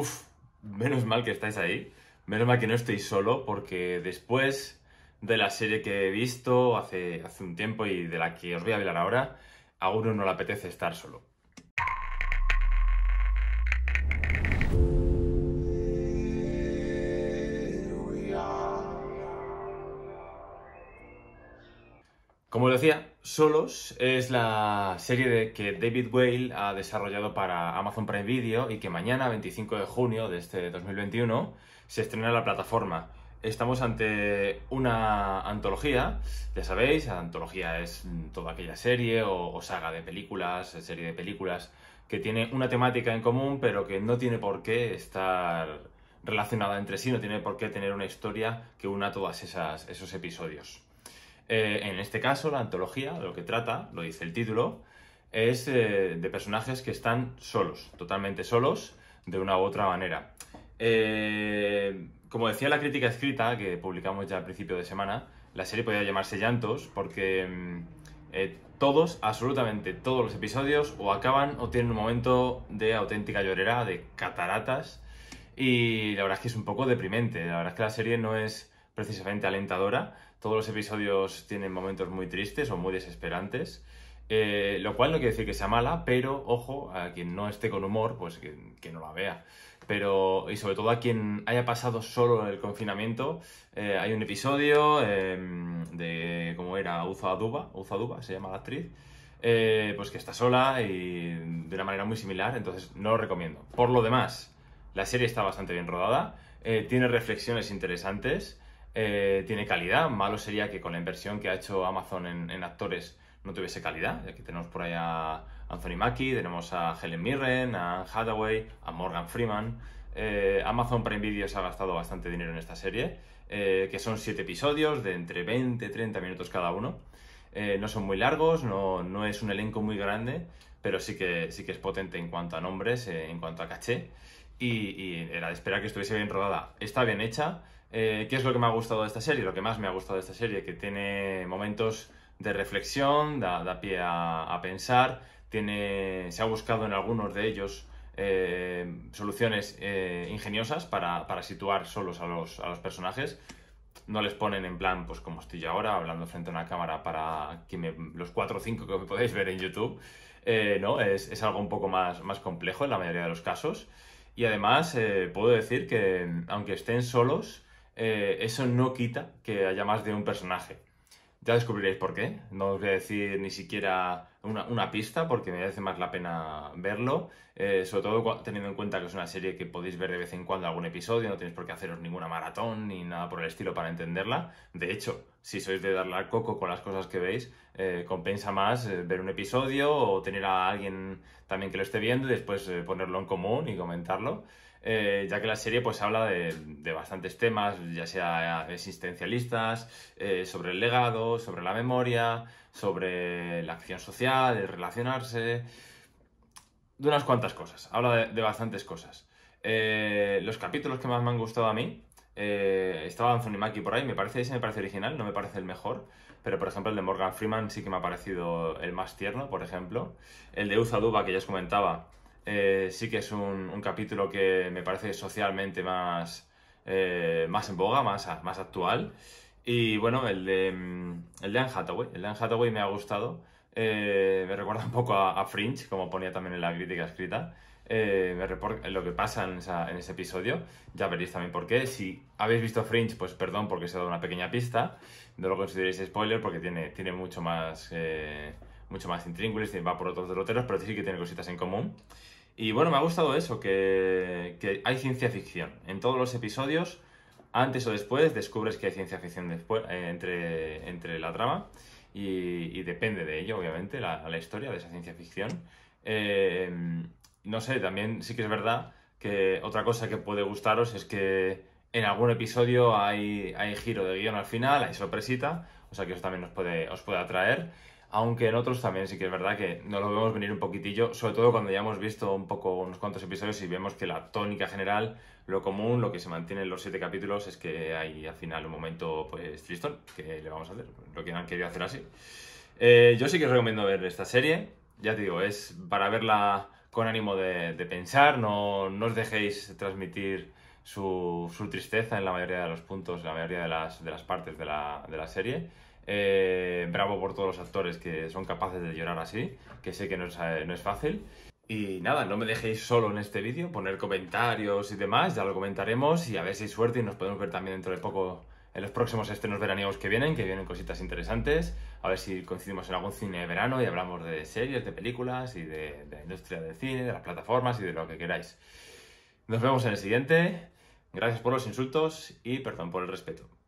Uf, menos mal que estáis ahí. Menos mal que no estoy solo, porque después de la serie que he visto hace, hace un tiempo y de la que os voy a hablar ahora, a uno no le apetece estar solo. Como decía, Solos es la serie de, que David Whale ha desarrollado para Amazon Prime Video y que mañana, 25 de junio de este 2021, se estrena en la plataforma. Estamos ante una antología, ya sabéis, antología es toda aquella serie o, saga de películas, serie de películas que tiene una temática en común pero que no tiene por qué estar relacionada entre sí, no tiene por qué tener una historia que una todos esos episodios. Eh, en este caso, la antología, lo que trata, lo dice el título, es eh, de personajes que están solos, totalmente solos, de una u otra manera. Eh, como decía la crítica escrita, que publicamos ya al principio de semana, la serie podía llamarse Llantos porque mm, todos, absolutamente todos los episodios, o acaban o tienen un momento de auténtica llorera, de cataratas, y la verdad es que es un poco deprimente. La verdad es que la serie no es precisamente alentadora. Todos los episodios tienen momentos muy tristes o muy desesperantes. Eh, lo cual no quiere decir que sea mala, pero ojo, a quien no esté con humor, pues que, no la vea. Pero, y sobre todo a quien haya pasado solo en el confinamiento, eh, hay un episodio em, de, ¿cómo era? Uza Aduba, Uza Aduba se llama la actriz, eh, pues que está sola y de una manera muy similar, entonces no lo recomiendo. Por lo demás, la serie está bastante bien rodada, tiene reflexiones interesantes, eh, tiene calidad. Malo sería que con la inversión que ha hecho Amazon en, actores no tuviese calidad. Aquí tenemos por ahí a Anthony Mackie, tenemos a Helen Mirren, a Hathaway, a Morgan Freeman. Eh, Amazon Prime Video se ha gastado bastante dinero en esta serie, eh, que son 7 episodios de entre 20 y 30 minutos cada uno. no son muy largos, no, es un elenco muy grande, pero sí que, sí que es potente en cuanto a nombres, en cuanto a caché. Y, y era de esperar que estuviese bien rodada. Está bien hecha, eh, ¿Qué es lo que me ha gustado de esta serie? Lo que más me ha gustado de esta serie, que tiene momentos de reflexión, da, pie a, pensar, tiene, se ha buscado en algunos de ellos eh, soluciones eh, ingeniosas para, situar solos a los, personajes. No les ponen en plan, pues como estoy yo ahora, hablando frente a una cámara para que los 4 o 5 que podéis ver en YouTube. no, es, algo un poco más complejo en la mayoría de los casos. Y además puedo decir que aunque estén solos, eh, eso no quita que haya más de un personaje. Ya descubriréis por qué. No os voy a decir ni siquiera una, pista porque me hace más la pena verlo. Eh, sobre todo teniendo en cuenta que es una serie que podéis ver de vez en cuando algún episodio, no tenéis por qué haceros ninguna maratón ni nada por el estilo para entenderla. De hecho, si sois de darle al coco con las cosas que veis, eh, compensa más ver un episodio o tener a alguien también que lo esté viendo y después ponerlo en común y comentarlo. Eh, ya que la serie pues habla de, bastantes temas, ya sea existencialistas, eh, sobre el legado, sobre la memoria, sobre la acción social, el relacionarse, de unas cuantas cosas, habla de, bastantes cosas. Eh, los capítulos que más me han gustado a mí, estaba Anthony Mackie por ahí, me parece, ese me parece original, no me parece el mejor, pero por ejemplo el de Morgan Freeman sí que me ha parecido el más tierno, por ejemplo. El de Uzaduba, que ya os comentaba, eh, sí que es un, capítulo que me parece socialmente más, eh, más en boga, más, más actual. Y bueno, el de, mm, el de Anne Hathaway. El de Hathaway me ha gustado. Eh, me recuerda un poco a, Fringe, como ponía también en la crítica escrita. me lo que pasa en, ese episodio. Ya veréis también por qué. Si habéis visto Fringe, pues perdón porque se he dado una pequeña pista. No lo consideréis spoiler porque tiene, tiene mucho más mucho más intríngulis, va por otros derroteros, pero sí que tiene cositas en común. Y bueno, me ha gustado eso, que, hay ciencia ficción. En todos los episodios, antes o después, descubres que hay ciencia ficción después, eh, entre, entre la trama. Y, depende de ello, obviamente, la, la historia de esa ciencia ficción. Eh, no sé, también sí que es verdad que otra cosa que puede gustaros es que en algún episodio hay, hay giro de guión al final, hay sorpresita, o sea que eso también puede, os puede atraer aunque en otros también sí que es verdad que nos lo vemos venir un poquitillo, sobre todo cuando ya hemos visto un poco unos cuantos episodios y vemos que la tónica general, lo común, lo que se mantiene en los siete capítulos es que hay al final un momento pues tristón, que le vamos a hacer, lo que han querido hacer así. Eh, yo sí que os recomiendo ver esta serie, ya te digo, es para verla con ánimo de, pensar, no, no, os dejéis transmitir su, tristeza en la mayoría de los puntos, en la mayoría de las, partes de la serie eh, bravo por todos los actores que son capaces de llorar así, que sé que eh, no es, fácil. Y nada, no me dejéis solo en este vídeo, poner comentarios y demás, ya lo comentaremos y a ver si hay suerte y nos podemos ver también dentro de poco en los próximos estrenos veraniegos que vienen, que vienen cositas interesantes, a ver si coincidimos en algún cine de verano y hablamos de series, de películas y de, de la industria del cine, de las plataformas y de lo que queráis. Nos vemos en el siguiente, gracias por los insultos y perdón por el respeto.